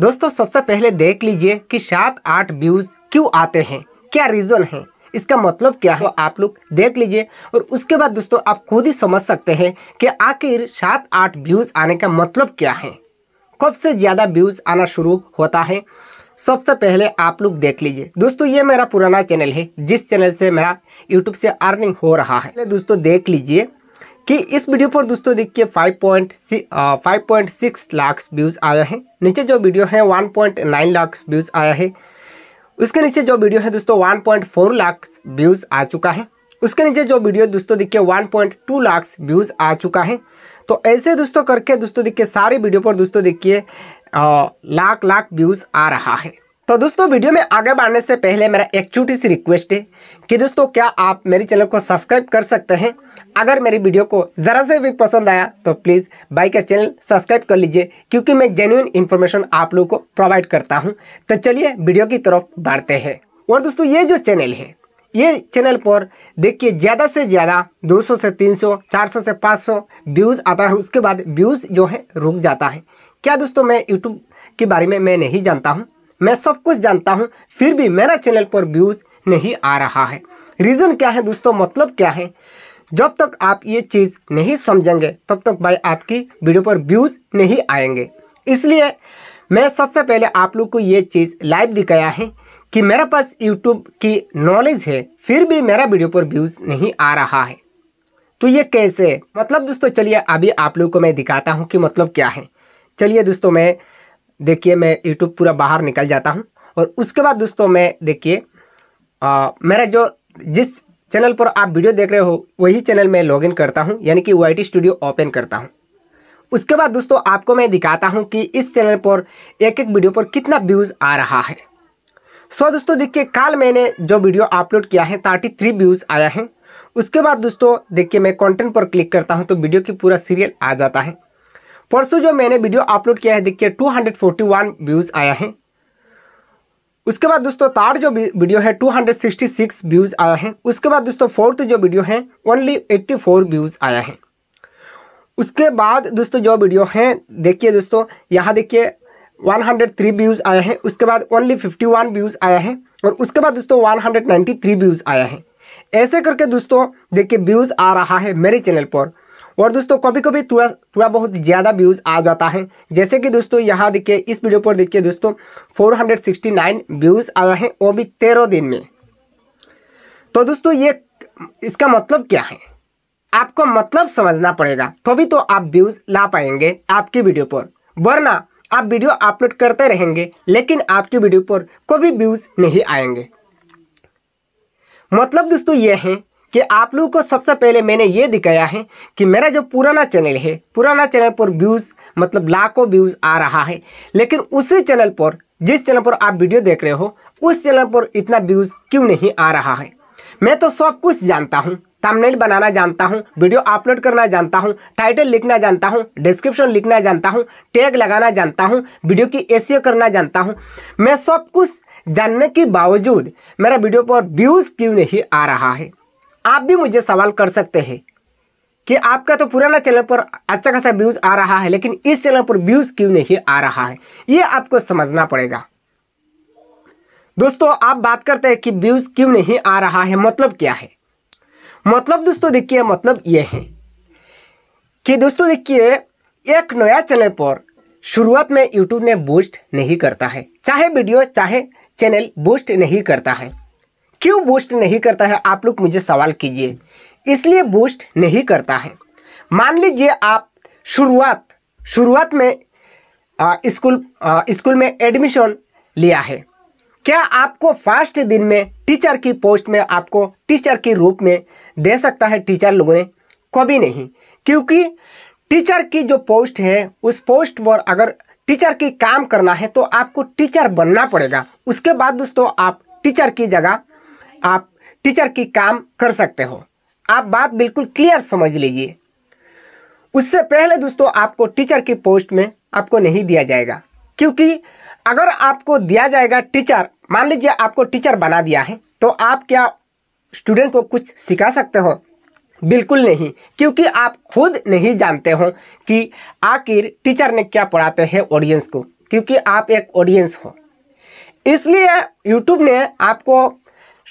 दोस्तों सबसे पहले देख लीजिए कि सात आठ व्यूज क्यों आते हैं क्या रीजन है इसका मतलब क्या है तो आप लोग देख लीजिए और उसके बाद दोस्तों आप खुद ही समझ सकते हैं कि आखिर सात आठ व्यूज आने का मतलब क्या है कब से ज़्यादा व्यूज आना शुरू होता है सबसे पहले आप लोग देख लीजिए दोस्तों ये मेरा पुराना चैनल है जिस चैनल से मेरा यूट्यूब से अर्निंग हो रहा है दोस्तों देख लीजिए कि इस वीडियो पर दोस्तों देखिए 5.6 लाख व्यूज़ आया है नीचे जो वीडियो है 1.9 लाख व्यूज़ आया है उसके नीचे जो वीडियो है दोस्तों 1.4 लाख व्यूज़ आ चुका है उसके नीचे जो वीडियो दोस्तों देखिए 1.2 लाख व्यूज़ आ चुका है तो ऐसे दोस्तों करके दोस्तों देखिए सारी वीडियो पर दोस्तों देखिए लाख लाख व्यूज़ आ रहा है तो दोस्तों वीडियो में आगे बढ़ने से पहले मेरा एक छोटी सी रिक्वेस्ट है कि दोस्तों क्या आप मेरे चैनल को सब्सक्राइब कर सकते हैं अगर मेरी वीडियो को ज़रा से भी पसंद आया तो प्लीज़ बाई का चैनल सब्सक्राइब कर लीजिए क्योंकि मैं जेन्यून इन्फॉर्मेशन आप लोगों को प्रोवाइड करता हूँ तो चलिए वीडियो की तरफ बढ़ते हैं और दोस्तों ये जो चैनल है ये चैनल पर देखिए ज़्यादा से ज़्यादा 200 से 300, 400 से 500 व्यूज़ आता है उसके बाद व्यूज़ जो है रुक जाता है क्या दोस्तों मैं यूट्यूब के बारे में मैं नहीं जानता हूँ मैं सब कुछ जानता हूँ फिर भी मेरा चैनल पर व्यूज़ नहीं आ रहा है रीज़न क्या है दोस्तों मतलब क्या है जब तक आप ये चीज़ नहीं समझेंगे तब तक भाई आपकी वीडियो पर व्यूज़ नहीं आएंगे इसलिए मैं सबसे पहले आप लोग को ये चीज़ लाइव दिखाया है कि मेरे पास यूट्यूब की नॉलेज है फिर भी मेरा वीडियो पर व्यूज़ नहीं आ रहा है तो ये कैसे मतलब दोस्तों चलिए अभी आप लोग को मैं दिखाता हूँ कि मतलब क्या है चलिए दोस्तों मैं देखिए मैं यूट्यूब पूरा बाहर निकल जाता हूँ और उसके बाद दोस्तों मैं देखिए मेरा जो जिस चैनल पर आप वीडियो देख रहे हो वही चैनल में लॉगिन करता हूँ यानी कि वाई स्टूडियो ओपन करता हूँ उसके बाद दोस्तों आपको मैं दिखाता हूँ कि इस चैनल पर एक एक वीडियो पर कितना व्यूज़ आ रहा है सो दोस्तों देखिए कल मैंने जो वीडियो अपलोड किया है थर्टी थ्री व्यूज़ आया है उसके बाद दोस्तों देखिए मैं कंटेंट पर क्लिक करता हूँ तो वीडियो की पूरा सीरियल आ जाता है परसों जो मैंने वीडियो अपलोड किया है देखिए 241 व्यूज़ आया है उसके बाद दोस्तों तार जो वीडियो है 266 व्यूज़ आया है उसके बाद दोस्तों फोर्थ जो वीडियो है ओनली 84 व्यूज़ आया है उसके बाद दोस्तों जो वीडियो है देखिए दोस्तों यहाँ देखिए 103 व्यूज़ आया है उसके बाद ओनली 51 व्यूज़ आया है और उसके बाद दोस्तों 193 व्यूज़ आया है ऐसे करके दोस्तों देखिए व्यूज़ आ रहा है मेरे चैनल पर और दोस्तों कभी कभी थोड़ा थोड़ा बहुत ज़्यादा व्यूज़ आ जाता है जैसे कि दोस्तों यहाँ देखिए इस वीडियो पर देखिए दोस्तों 469 व्यूज़ आया है वो भी तेरह दिन में तो दोस्तों ये इसका मतलब क्या है आपको मतलब समझना पड़ेगा तभी तो आप व्यूज़ ला पाएंगे आपकी वीडियो पर वरना आप वीडियो अपलोड करते रहेंगे लेकिन आपकी वीडियो पर कभी व्यूज़ नहीं आएंगे मतलब दोस्तों ये है कि आप लोगों को सबसे पहले मैंने ये दिखाया है कि मेरा जो पुराना चैनल है पुराना चैनल पर व्यूज़ मतलब लाखों व्यूज़ आ रहा है लेकिन उसी चैनल पर जिस चैनल पर आप वीडियो देख रहे हो उस चैनल पर इतना व्यूज़ क्यों नहीं आ रहा है मैं तो सब कुछ जानता हूँ थंबनेल बनाना जानता हूँ वीडियो अपलोड करना जानता हूँ टाइटल लिखना जानता हूँ डिस्क्रिप्शन लिखना जानता हूँ टैग लगाना जानता हूँ वीडियो की ए करना जानता हूँ मैं सब कुछ जानने के बावजूद मेरा वीडियो पर व्यूज़ क्यों नहीं आ रहा है आप भी मुझे सवाल कर सकते हैं कि आपका तो पुराना चैनल पर अच्छा खासा व्यूज़ आ रहा है लेकिन इस चैनल पर व्यूज़ क्यों नहीं आ रहा है ये आपको समझना पड़ेगा दोस्तों आप बात करते हैं कि व्यूज़ क्यों नहीं आ रहा है मतलब क्या है मतलब दोस्तों देखिए मतलब ये है कि दोस्तों देखिए एक नया चैनल पर शुरुआत में यूट्यूब ने बूस्ट नहीं करता है चाहे वीडियो चाहे चैनल बूस्ट नहीं करता है क्यों बूस्ट नहीं करता है आप लोग मुझे सवाल कीजिए इसलिए बूस्ट नहीं करता है मान लीजिए आप शुरुआत शुरुआत में स्कूल स्कूल में एडमिशन लिया है क्या आपको फर्स्ट दिन में टीचर की पोस्ट में आपको टीचर के रूप में दे सकता है टीचर लोगों ने कभी नहीं क्योंकि टीचर की जो पोस्ट है उस पोस्ट पर अगर टीचर की काम करना है तो आपको टीचर बनना पड़ेगा उसके बाद दोस्तों आप टीचर की जगह आप टीचर की काम कर सकते हो आप बात बिल्कुल क्लियर समझ लीजिए उससे पहले दोस्तों आपको टीचर की पोस्ट में आपको नहीं दिया जाएगा क्योंकि अगर आपको दिया जाएगा टीचर मान लीजिए आपको टीचर बना दिया है तो आप क्या स्टूडेंट को कुछ सिखा सकते हो बिल्कुल नहीं क्योंकि आप खुद नहीं जानते हो कि आखिर टीचर ने क्या पढ़ाते हैं ऑडियंस को क्योंकि आप एक ऑडियंस हो इसलिए यूट्यूब ने आपको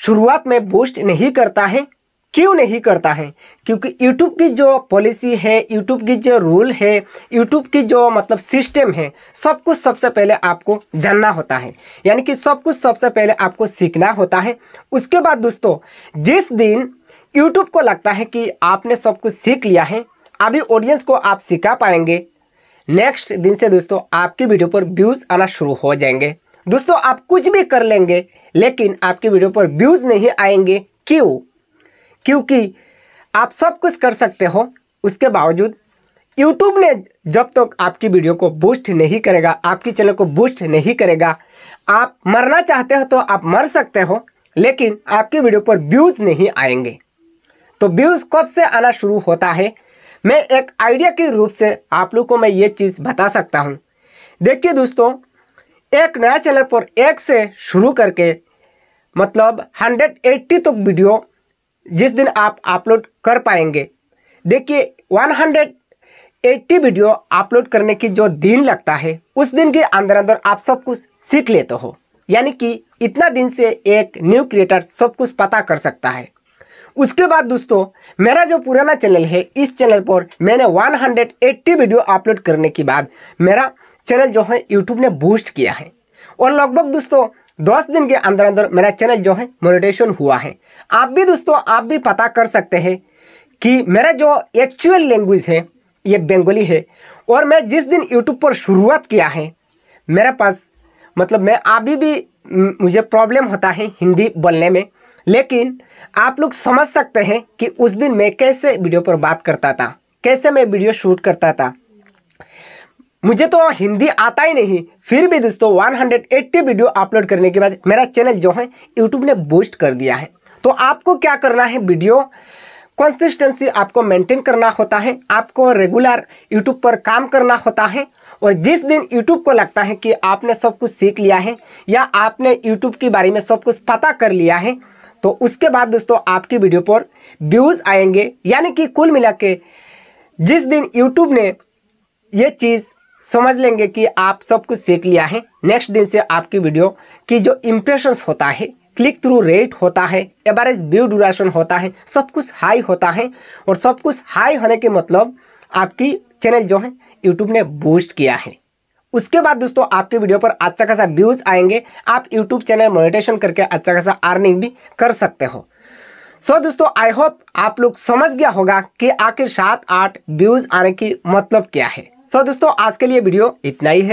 शुरुआत में बूस्ट नहीं करता है क्यों नहीं करता है क्योंकि YouTube की जो पॉलिसी है YouTube की जो रूल है YouTube की जो मतलब सिस्टम है सब कुछ सबसे पहले आपको जानना होता है यानी कि सब कुछ सबसे पहले आपको सीखना होता है उसके बाद दोस्तों जिस दिन YouTube को लगता है कि आपने सब कुछ सीख लिया है अभी ऑडियंस को आप सिखा पाएंगे नेक्स्ट दिन से दोस्तों आपकी वीडियो पर व्यूज़ आना शुरू हो जाएंगे दोस्तों आप कुछ भी कर लेंगे लेकिन आपकी वीडियो पर व्यूज़ नहीं आएंगे क्यों क्योंकि आप सब कुछ कर सकते हो उसके बावजूद यूट्यूब ने जब तक तो आपकी वीडियो को बूस्ट नहीं करेगा आपकी चैनल को बूस्ट नहीं करेगा आप मरना चाहते हो तो आप मर सकते हो लेकिन आपकी वीडियो पर व्यूज़ नहीं आएंगे तो व्यूज़ कब से आना शुरू होता है मैं एक आइडिया के रूप से आप लोग को मैं ये चीज़ बता सकता हूँ देखिए दोस्तों एक नया चैनल पर एक से शुरू करके मतलब 180 तक तो वीडियो जिस दिन आप अपलोड कर पाएंगे देखिए 180 वीडियो अपलोड करने की जो दिन लगता है उस दिन के अंदर अंदर आप सब कुछ सीख लेते हो यानी कि इतना दिन से एक न्यू क्रिएटर सब कुछ पता कर सकता है उसके बाद दोस्तों मेरा जो पुराना चैनल है इस चैनल पर मैंने 180 वीडियो अपलोड करने के बाद मेरा चैनल जो है यूट्यूब ने बूस्ट किया है और लगभग दोस्तों दस दिन के अंदर अंदर मेरा चैनल जो है मोनिटेशन हुआ है आप भी दोस्तों आप भी पता कर सकते हैं कि मेरा जो एक्चुअल लैंग्वेज है ये बंगाली है और मैं जिस दिन यूट्यूब पर शुरुआत किया है मेरे पास मतलब मैं अभी भी मुझे प्रॉब्लम होता है हिंदी बोलने में लेकिन आप लोग समझ सकते हैं कि उस दिन मैं कैसे वीडियो पर बात करता था कैसे मैं वीडियो शूट करता था मुझे तो हिंदी आता ही नहीं फिर भी दोस्तों 180 वीडियो अपलोड करने के बाद मेरा चैनल जो है यूट्यूब ने बूस्ट कर दिया है तो आपको क्या करना है वीडियो कंसिस्टेंसी आपको मेंटेन करना होता है आपको रेगुलर यूट्यूब पर काम करना होता है और जिस दिन यूट्यूब को लगता है कि आपने सब कुछ सीख लिया है या आपने यूट्यूब के बारे में सब कुछ पता कर लिया है तो उसके बाद दोस्तों आपकी वीडियो पर व्यूज़ आएंगे यानी कि कुल मिला के जिस दिन यूट्यूब ने ये चीज़ समझ लेंगे कि आप सब कुछ सीख लिया है नेक्स्ट दिन से आपकी वीडियो की जो इम्प्रेशंस होता है क्लिक थ्रू रेट होता है एवरेज व्यू ड्यूरेशन होता है सब कुछ हाई होता है और सब कुछ हाई होने के मतलब आपकी चैनल जो है यूट्यूब ने बूस्ट किया है उसके बाद दोस्तों आपके वीडियो पर अच्छा खासा व्यूज आएंगे आप यूट्यूब चैनल मोनिटेशन करके अच्छा खासा अर्निंग भी कर सकते हो सो so, दोस्तों आई होप आप लोग समझ गया होगा कि आखिर सात आठ व्यूज आने की मतलब क्या है सो दोस्तों आज के लिए वीडियो इतना ही है